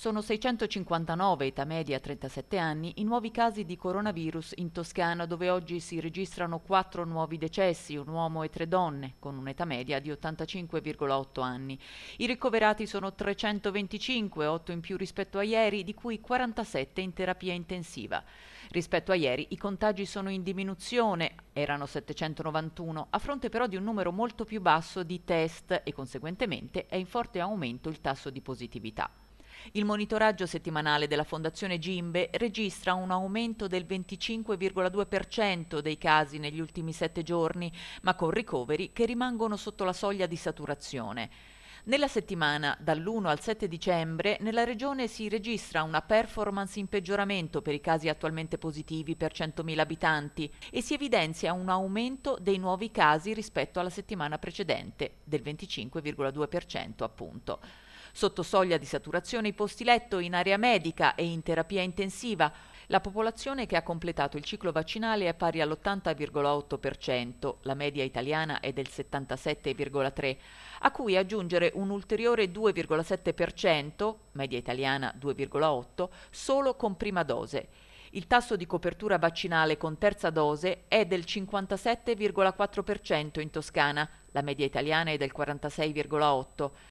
Sono 659 età media 37 anni i nuovi casi di coronavirus in Toscana dove oggi si registrano quattro nuovi decessi, un uomo e tre donne con un'età media di 85,8 anni. I ricoverati sono 325, 8 in più rispetto a ieri, di cui 47 in terapia intensiva. Rispetto a ieri i contagi sono in diminuzione, erano 791, a fronte però di un numero molto più basso di test e conseguentemente è in forte aumento il tasso di positività. Il monitoraggio settimanale della Fondazione Gimbe registra un aumento del 25,2% dei casi negli ultimi sette giorni, ma con ricoveri che rimangono sotto la soglia di saturazione. Nella settimana dall'1 al 7 dicembre nella regione si registra una performance in peggioramento per i casi attualmente positivi per 100.000 abitanti e si evidenzia un aumento dei nuovi casi rispetto alla settimana precedente del 25,2% appunto. Sotto soglia di saturazione i posti letto in area medica e in terapia intensiva. La popolazione che ha completato il ciclo vaccinale è pari all'80,8%, la media italiana è del 77,3%, a cui aggiungere un ulteriore 2,7%, media italiana 2,8%, solo con prima dose. Il tasso di copertura vaccinale con terza dose è del 57,4% in Toscana, la media italiana è del 46,8%.